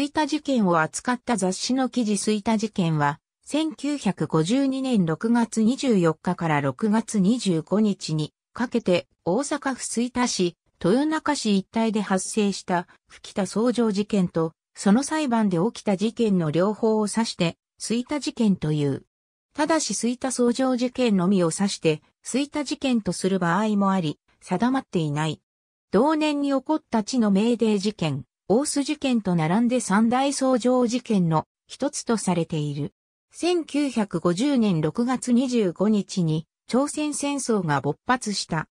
イ田事件を扱った雑誌の記事イ田事件は、1952年6月24日から6月25日にかけて大阪府イ田市、豊中市一帯で発生した吹田相乗事件と、その裁判で起きた事件の両方を指して、イ田事件という。ただしイ田相乗事件のみを指して、イ田事件とする場合もあり、定まっていない。同年に起こった地の命令事件、大須事件と並んで三大創上事件の一つとされている。1950年6月25日に朝鮮戦争が勃発した。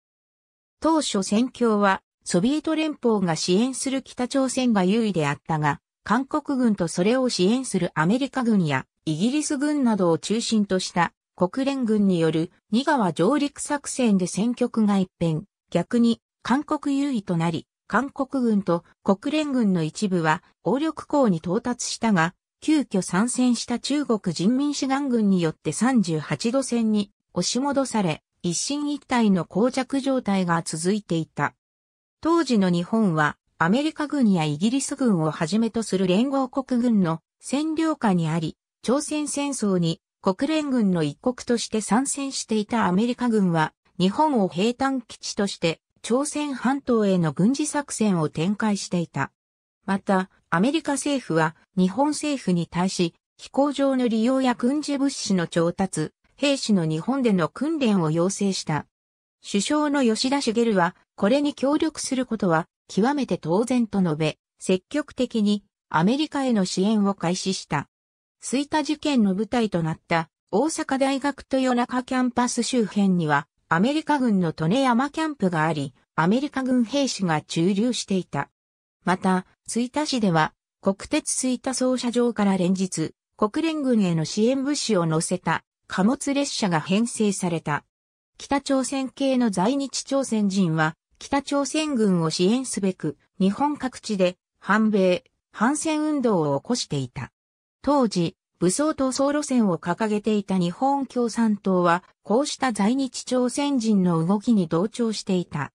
当初戦況はソビエト連邦が支援する北朝鮮が優位であったが、韓国軍とそれを支援するアメリカ軍やイギリス軍などを中心とした国連軍による二川上陸作戦で戦局が一変、逆に韓国優位となり、韓国軍と国連軍の一部は、応力港に到達したが、急遽参戦した中国人民志願軍によって38度線に押し戻され、一進一退の膠着状態が続いていた。当時の日本は、アメリカ軍やイギリス軍をはじめとする連合国軍の占領下にあり、朝鮮戦争に国連軍の一国として参戦していたアメリカ軍は、日本を兵站基地として朝鮮半島への軍事作戦を展開していた。また、アメリカ政府は日本政府に対し、飛行場の利用や軍事物資の調達、兵士の日本での訓練を要請した。首相の吉田茂は、これに協力することは、極めて当然と述べ、積極的にアメリカへの支援を開始した。吹田事件の舞台となった大阪大学豊中キャンパス周辺にはアメリカ軍の利根山キャンプがあり、アメリカ軍兵士が駐留していた。また、吹田市では、国鉄吹田操車場から連日、国連軍への支援物資を乗せた貨物列車が編成された。北朝鮮系の在日朝鮮人は、北朝鮮軍を支援すべく、日本各地で、反米、反戦運動を起こしていた。当時、武装闘争路線を掲げていた日本共産党は、こうした在日朝鮮人の動きに同調していた。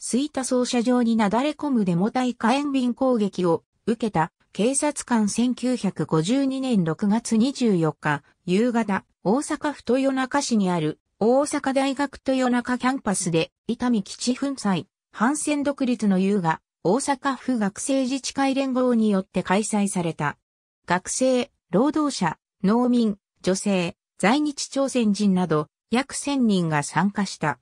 吹田操車場になだれ込むデモ隊火炎瓶攻撃を受けた警察官1952年6月24日、夕方、大阪府豊中市にある大阪大学豊中キャンパスで、伊丹基地粉砕、反戦独立の夕が、大阪府学生自治会連合によって開催された。学生、労働者、農民、女性、在日朝鮮人など約1000人が参加した。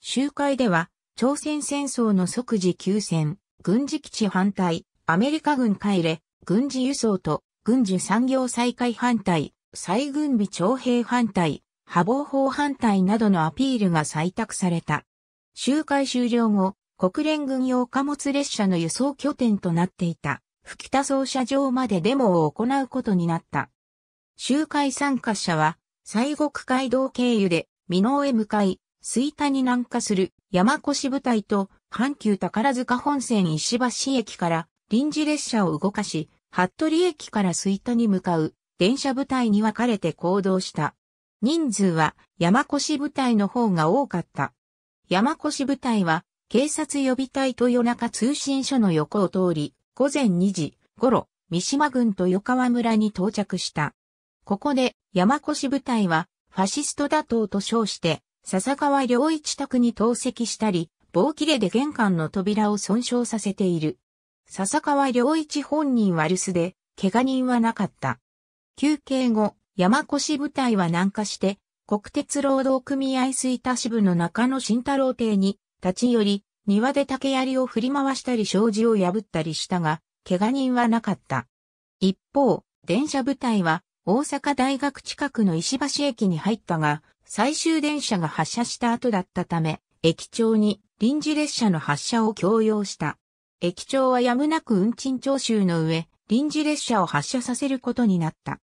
集会では、朝鮮戦争の即時休戦、軍事基地反対、アメリカ軍帰れ、軍事輸送と軍需産業再開反対、再軍備徴兵反対、破防法反対などのアピールが採択された。集会終了後、国連軍用貨物列車の輸送拠点となっていた吹田総社場までデモを行うことになった。集会参加者は、西国街道経由で、美濃へ向かい、吹田に南下する山越部隊と、阪急宝塚本線石橋駅から臨時列車を動かし、服部駅から吹田に向かう電車部隊に分かれて行動した。人数は山越部隊の方が多かった。山越部隊は警察予備隊と夜中通信所の横を通り、午前2時頃、三島軍と横川村に到着した。ここで山越部隊はファシスト打倒と称して笹川良一宅に投石したり、棒切れで玄関の扉を損傷させている。笹川良一本人は留守で、怪我人はなかった。休憩後、山越部隊は南下して、国鉄労働組合水田支部の中野慎太郎邸に立ち寄り、庭で竹槍を振り回したり障子を破ったりしたが、怪我人はなかった。一方、電車部隊は大阪大学近くの石橋駅に入ったが、最終電車が発車した後だったため、駅長に臨時列車の発車を強要した。駅長はやむなく運賃徴収の上、臨時列車を発車させることになった。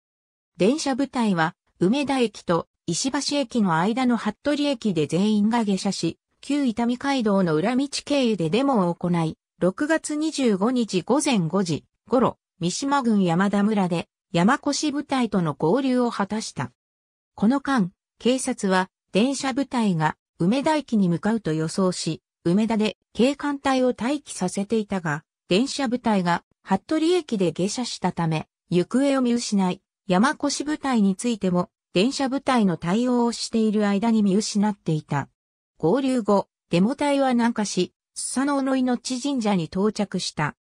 電車部隊は梅田駅と石橋駅の間の服部駅で全員が下車し、旧伊丹街道の裏道経由でデモを行い、6月25日午前5時頃、三島郡山田村で山越部隊との合流を果たした。この間、警察は電車部隊が梅田駅に向かうと予想し、梅田で警官隊を待機させていたが、電車部隊が服部駅で下車したため、行方を見失い、山越部隊についても電車部隊の対応をしている間に見失っていた。合流後、デモ隊は南下し、スサノオの命神社に到着した。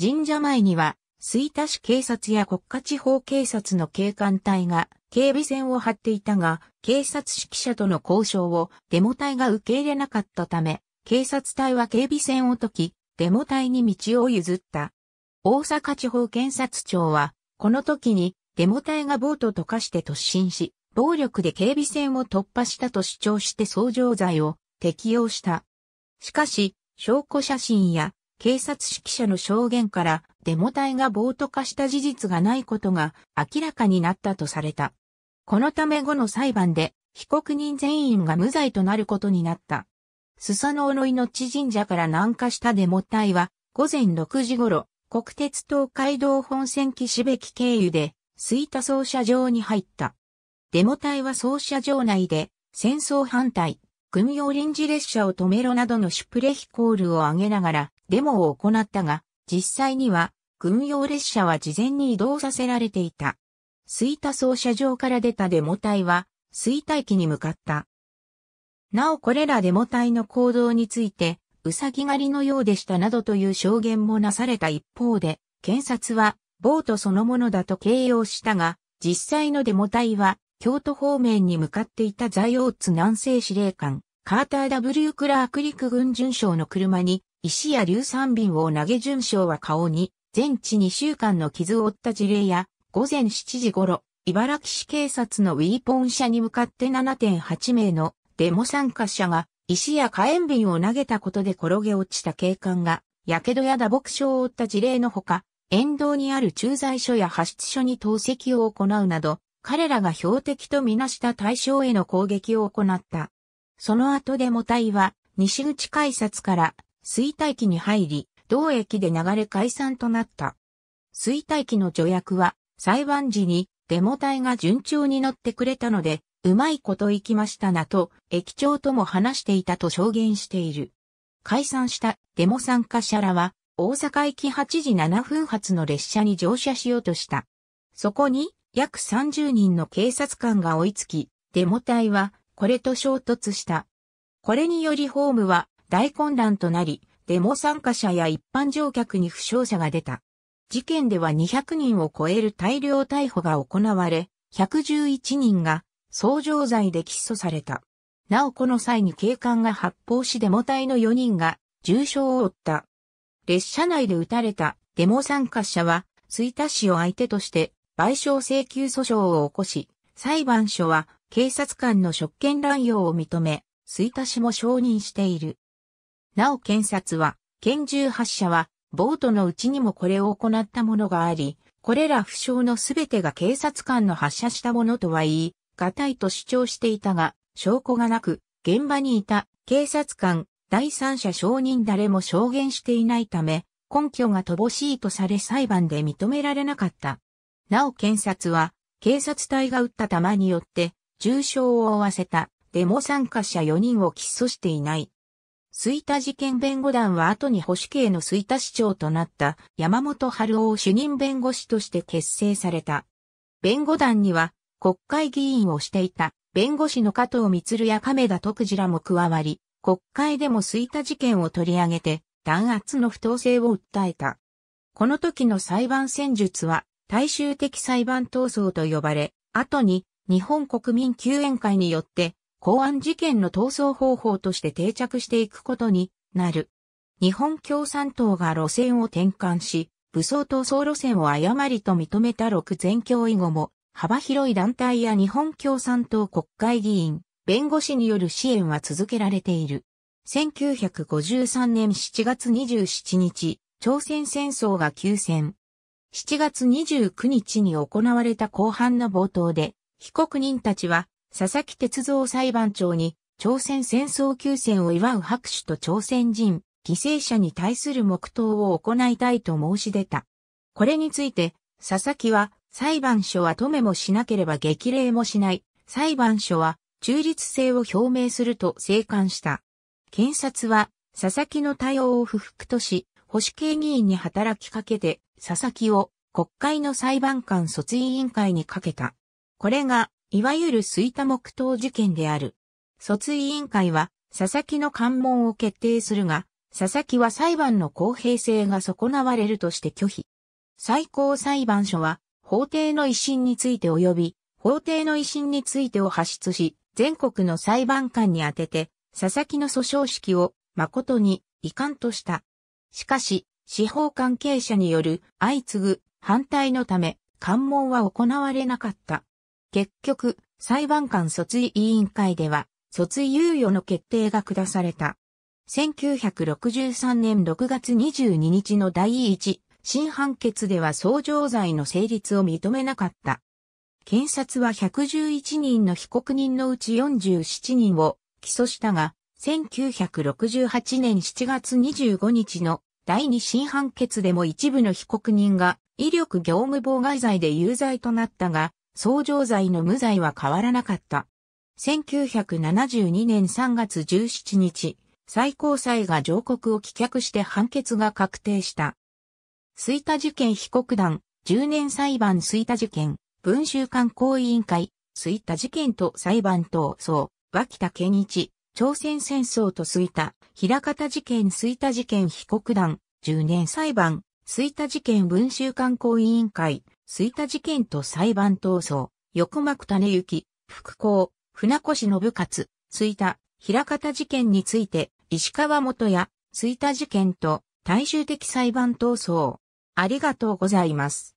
神社前には、水田市警察や国家地方警察の警官隊が警備線を張っていたが、警察指揮者との交渉をデモ隊が受け入れなかったため、警察隊は警備線を解き、デモ隊に道を譲った。大阪地方検察庁は、この時にデモ隊がボートと化して突進し、暴力で警備線を突破したと主張して相乗罪を適用した。しかし、証拠写真や警察指揮者の証言からデモ隊が暴徒化した事実がないことが明らかになったとされた。このため後の裁判で被告人全員が無罪となることになった。スサノオノイ神社から南下したデモ隊は午前6時頃、国鉄東海道本線岸べき経由で、吹田操車場に入った。デモ隊は総車場内で戦争反対、軍用臨時列車を止めろなどのシュプレヒコールを上げながらデモを行ったが、実際には軍用列車は事前に移動させられていた。吹田総車場から出たデモ隊は、吹田駅に向かった。なおこれらデモ隊の行動について、うさぎ狩りのようでしたなどという証言もなされた一方で、検察は、ボートそのものだと形容したが、実際のデモ隊は、京都方面に向かっていた在オーツ南西司令官、カーター W クラーク陸軍巡将の車に、石や硫酸瓶を投げ巡将は顔に、全治2週間の傷を負った事例や、午前7時頃、茨城市警察のウィーポン社に向かって7.8名のデモ参加者が、石や火炎瓶を投げたことで転げ落ちた警官が、火傷や打撲傷を負った事例のほか、沿道にある駐在所や派出所に投石を行うなど、彼らが標的とみなした対象への攻撃を行った。その後デモ隊は西口改札から衰退期に入り、同駅で流れ解散となった。衰退期の助役は裁判時にデモ隊が順調に乗ってくれたので、うまいこと行きましたなと、駅長とも話していたと証言している。解散したデモ参加者らは、大阪行き8時7分発の列車に乗車しようとした。そこに、約30人の警察官が追いつき、デモ隊はこれと衝突した。これによりホームは大混乱となり、デモ参加者や一般乗客に負傷者が出た。事件では200人を超える大量逮捕が行われ、111人が相乗罪で起訴された。なおこの際に警官が発砲しデモ隊の4人が重傷を負った。列車内で撃たれたデモ参加者は、水田市を相手として賠償請求訴訟を起こし、裁判所は警察官の職権乱用を認め、水田氏も承認している。なお検察は、拳銃発射は、ボートのうちにもこれを行ったものがあり、これら負傷のすべてが警察官の発射したものとは言い、がたいと主張していたが、証拠がなく、現場にいた警察官、第三者証人誰も証言していないため、根拠が乏しいとされ裁判で認められなかった。なお検察は、警察隊が撃った弾によって、重傷を負わせた、デモ参加者4人を起訴していない。水田事件弁護団は後に保守系の水田市長となった山本春夫を主任弁護士として結成された。弁護団には国会議員をしていた弁護士の加藤光や亀田徳次らも加わり、国会でも水田事件を取り上げて弾圧の不当性を訴えた。この時の裁判戦術は大衆的裁判闘争と呼ばれ、後に日本国民救援会によって公安事件の闘争方法として定着していくことになる。日本共産党が路線を転換し、武装闘争路線を誤りと認めた六全教以後も、幅広い団体や日本共産党国会議員、弁護士による支援は続けられている。1953年7月27日、朝鮮戦争が休戦。7月29日に行われた後半の冒頭で、被告人たちは、佐々木哲造裁判長に、朝鮮戦争休戦を祝う拍手と朝鮮人、犠牲者に対する黙祷を行いたいと申し出た。これについて、佐々木は、裁判所は止めもしなければ激励もしない、裁判所は中立性を表明すると静観した。検察は、佐々木の対応を不服とし、保守系議員に働きかけて、佐々木を国会の裁判官訴追委員会にかけた。これが、いわゆる水田木刀事件である。訴追委員会は、佐々木の関門を決定するが、佐々木は裁判の公平性が損なわれるとして拒否。最高裁判所は、法廷の威信について及び、法廷の威信についてを発出し、全国の裁判官に宛てて、佐々木の訴訟式を誠に遺憾とした。しかし、司法関係者による相次ぐ反対のため、関門は行われなかった。結局、裁判官訴追委員会では、訴追猶予の決定が下された。1963年6月22日の第一、新判決では相乗罪の成立を認めなかった。検察は111人の被告人のうち47人を起訴したが、1968年7月25日の第二審判決でも一部の被告人が威力業務妨害罪で有罪となったが、相乗罪の無罪は変わらなかった。1972年3月17日、最高裁が上告を棄却して判決が確定した。水田事件被告団、10年裁判水田事件、文集刊行委員会、水田事件と裁判闘争、脇田健一、朝鮮戦争と吹田、平方事件吹田事件被告団、10年裁判、吹田事件文集観光委員会、吹田事件と裁判闘争、横幕種行、復興、船越信勝、吹田、平方事件について、石川元也、吹田事件と、大衆的裁判闘争。ありがとうございます。